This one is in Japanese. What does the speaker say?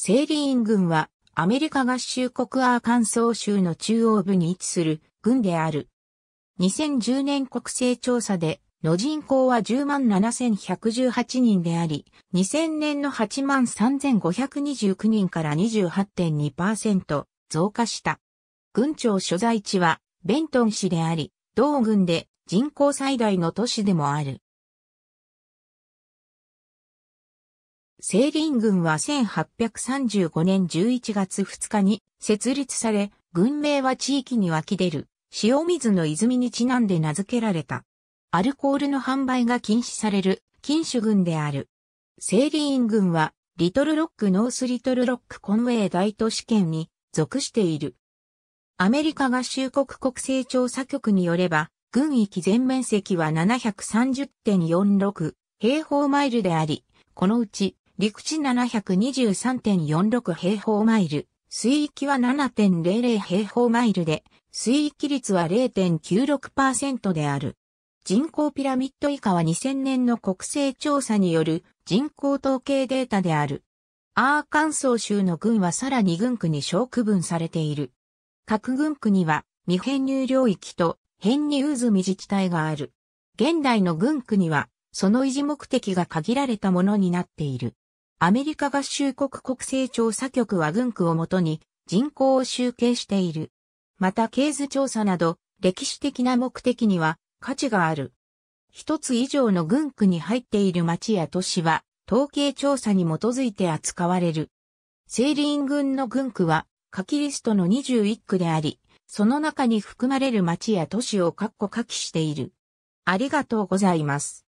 セーリーン軍はアメリカ合衆国アーカンソー州の中央部に位置する軍である。2010年国勢調査での人口は107,118人であり、2000年の83,529人から28.2%増加した。軍庁所在地はベントン市であり、同軍で人口最大の都市でもある。西林軍は1835年11月2日に設立され、軍名は地域に湧き出る塩水の泉にちなんで名付けられた。アルコールの販売が禁止される禁酒軍である。西林軍はリトルロックノースリトルロックコンウェイ大都市圏に属している。アメリカ合衆国国勢調査局によれば、軍域全面積は730.46平方マイルであり、このうち陸地723.46平方マイル、水域は7.00平方マイルで、水域率は0.96%である。人口ピラミッド以下は2000年の国勢調査による人口統計データである。アーカンソー州の軍はさらに軍区に小区分されている。各軍区には未編入領域と編入済み自治体がある。現代の軍区にはその維持目的が限られたものになっている。アメリカ合衆国国勢調査局は軍区をもとに人口を集計している。また経図調査など歴史的な目的には価値がある。一つ以上の軍区に入っている町や都市は統計調査に基づいて扱われる。セーリン軍の軍区は書きリストの21区であり、その中に含まれる町や都市を括弧書きしている。ありがとうございます。